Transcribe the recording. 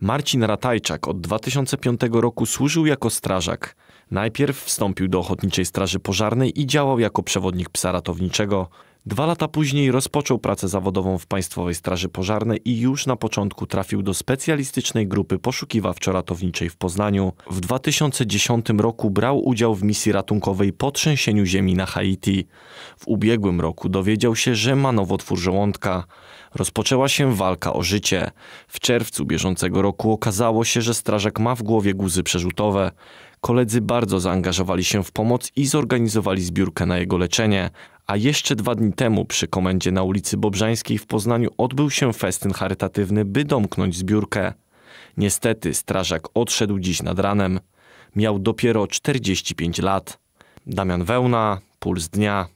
Marcin Ratajczak od 2005 roku służył jako strażak. Najpierw wstąpił do Ochotniczej Straży Pożarnej i działał jako przewodnik psa ratowniczego. Dwa lata później rozpoczął pracę zawodową w Państwowej Straży Pożarnej i już na początku trafił do specjalistycznej grupy poszukiwawczo-ratowniczej w Poznaniu. W 2010 roku brał udział w misji ratunkowej po trzęsieniu ziemi na Haiti. W ubiegłym roku dowiedział się, że ma nowotwór żołądka. Rozpoczęła się walka o życie. W czerwcu bieżącego roku okazało się, że strażak ma w głowie guzy przerzutowe. Koledzy bardzo zaangażowali się w pomoc i zorganizowali zbiórkę na jego leczenie. A jeszcze dwa dni temu przy komendzie na ulicy Bobrzańskiej w Poznaniu odbył się festyn charytatywny, by domknąć zbiórkę. Niestety strażak odszedł dziś nad ranem. Miał dopiero 45 lat. Damian Wełna, Puls Dnia.